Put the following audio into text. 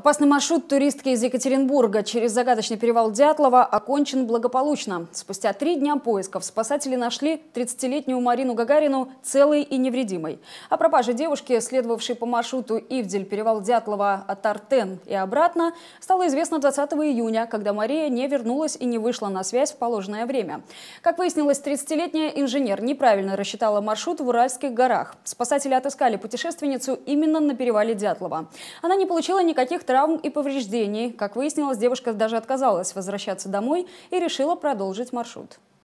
Опасный маршрут туристки из Екатеринбурга через загадочный перевал Дятлова окончен благополучно. Спустя три дня поисков спасатели нашли 30-летнюю Марину Гагарину целой и невредимой. О пропаже девушки, следовавшей по маршруту Ивдель, перевал Дятлова от Артен и обратно, стало известно 20 июня, когда Мария не вернулась и не вышла на связь в положенное время. Как выяснилось, 30-летняя инженер неправильно рассчитала маршрут в Уральских горах. Спасатели отыскали путешественницу именно на перевале Дятлова. Она не получила никаких травм и повреждений. Как выяснилось, девушка даже отказалась возвращаться домой и решила продолжить маршрут.